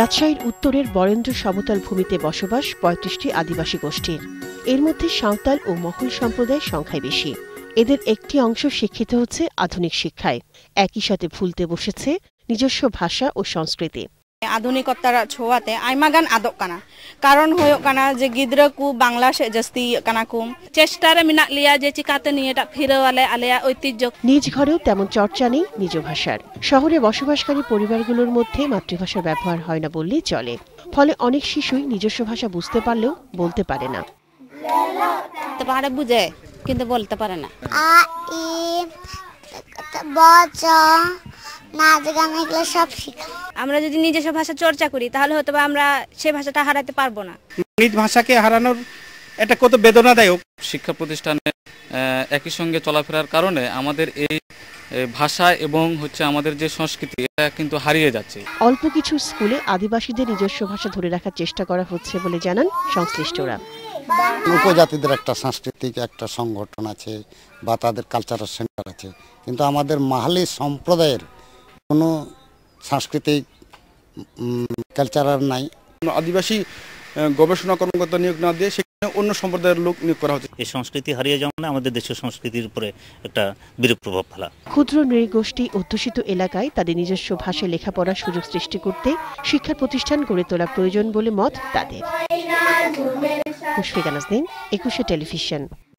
রাজশাহীর উত্তরের বরেন্দ্র সমতল ভূমিতে বসবাস পঁয়ত্রিশটি আদিবাসী গোষ্ঠীর এর মধ্যে সাঁওতাল ও মহল সম্প্রদায়ের সংখ্যাই বেশি এদের একটি অংশ শিক্ষিত হচ্ছে আধুনিক শিক্ষায় একই সাথে ভুলতে বসেছে নিজস্ব ভাষা ও সংস্কৃতি ᱟᱫᱷᱩᱱᱤᱠᱚᱛᱟ ᱪᱷᱚᱣᱟᱛᱮ ᱟᱭᱢᱟ ᱜᱟᱱ ᱟᱫᱚᱜ ᱠᱟᱱᱟ ᱠᱟᱨᱚᱱ ᱦᱩᱭᱩᱜ ᱠᱟᱱᱟ ᱡᱮ ᱜᱤᱫᱽᱨᱟᱹ ᱠᱚ ᱵᱟᱝᱞᱟ ᱥᱮᱫ ᱡᱟᱹᱥᱛᱤ ᱠᱟᱱᱟ ᱠᱚ ᱪᱮᱥᱴᱟ ᱨᱮ ᱢᱮᱱᱟᱜ ᱞᱮᱭᱟ ᱡᱮ ᱪᱤᱠᱟᱹᱛᱮ ᱱᱤᱭᱟᱹᱴᱟᱜ ᱯᱷিরাওয়ালে ᱟᱞᱮᱭᱟᱜ ঐতিহ্য নিজ ঘরেও তেমন চর্চা নেই নিজ ভাষার শহরে বসবাসকারী পরিবারগুলোর মধ্যে মাতৃভাষার ব্যবহার হয় না বললেই চলে ফলে অনেক শিশুই নিজস্ব ভাষা বুঝতে পারলেও বলতে পারে না পারে বুঝে কিন্তু বলতে পারে না আ ই ব চ নাচ গান এগুলো সব আমরা যদি নিজস্ব ভাষা চর্চা করি তাহলে হয়তো আমরা সে ভাষাটা হারাতে পারবো না নিজ ভাষাকে হারানোর এটা কত বেদনাদায়ক শিক্ষা প্রতিষ্ঠানে একই সঙ্গে চলাফেরার কারণে আমাদের এই ভাষা এবং হচ্ছে আমাদের যে সংস্কৃতি এটা কিন্তু হারিয়ে যাচ্ছে অল্প কিছু স্কুলে আদিবাসীদের নিজস্ব ভাষা ধরে রাখার চেষ্টা করা হচ্ছে বলে জানান সংশ্লিষ্টরা উপজাতিদের একটা সাংস্কৃতিক একটা সংগঠন আছে বা তাদের কালচারাল সেন্টার আছে কিন্তু আমাদের মাহালি সম্প্রদায়ের কোনো সাংস্কৃতিক কালচারাল নাই আদিবাসী গবেষণা কর্মকর্তা নিয়োগ না দিয়ে সেখানে অন্য সম্প্রদায়ের লোক নিয়োগ করা হচ্ছে এই সংস্কৃতি হারিয়ে যাওয়া আমাদের দেশের সংস্কৃতির উপরে একটা বিরূপ প্রভাব ফেলা ক্ষুদ্র নৃগোষ্ঠী অধ্যুষিত এলাকায় তাদের নিজস্ব ভাষায় লেখাপড়ার সুযোগ সৃষ্টি করতে শিক্ষা প্রতিষ্ঠান গড়ে তোলা প্রয়োজন বলে মত তাদের মুশফিকা একুশে টেলিভিশন